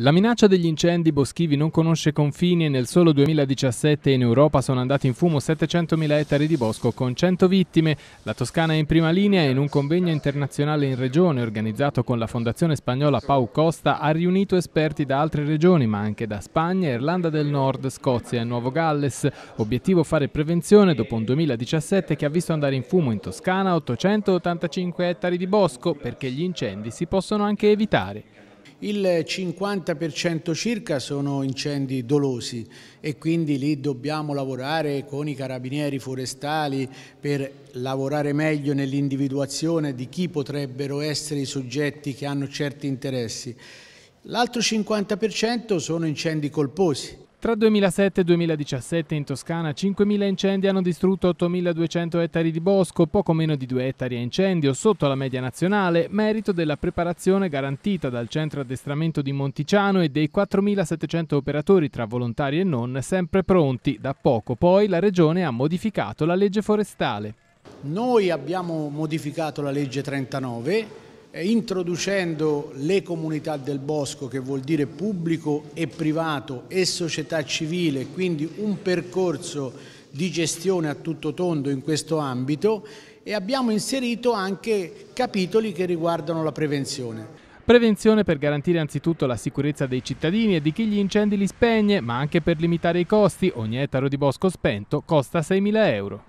La minaccia degli incendi boschivi non conosce confini e nel solo 2017 in Europa sono andati in fumo 700.000 ettari di bosco con 100 vittime. La Toscana è in prima linea e in un convegno internazionale in regione organizzato con la fondazione spagnola Pau Costa ha riunito esperti da altre regioni ma anche da Spagna, Irlanda del Nord, Scozia e Nuovo Galles. Obiettivo fare prevenzione dopo un 2017 che ha visto andare in fumo in Toscana 885 ettari di bosco perché gli incendi si possono anche evitare. Il 50% circa sono incendi dolosi e quindi lì dobbiamo lavorare con i carabinieri forestali per lavorare meglio nell'individuazione di chi potrebbero essere i soggetti che hanno certi interessi. L'altro 50% sono incendi colposi, tra 2007 e 2017 in Toscana 5.000 incendi hanno distrutto 8.200 ettari di bosco, poco meno di 2 ettari a incendio, sotto la media nazionale, merito della preparazione garantita dal centro addestramento di Monticiano e dei 4.700 operatori tra volontari e non sempre pronti. Da poco poi la Regione ha modificato la legge forestale. Noi abbiamo modificato la legge 39 eh, introducendo le comunità del bosco, che vuol dire pubblico e privato e società civile, quindi un percorso di gestione a tutto tondo in questo ambito e abbiamo inserito anche capitoli che riguardano la prevenzione. Prevenzione per garantire anzitutto la sicurezza dei cittadini e di chi gli incendi li spegne, ma anche per limitare i costi. Ogni ettaro di bosco spento costa 6.000 euro.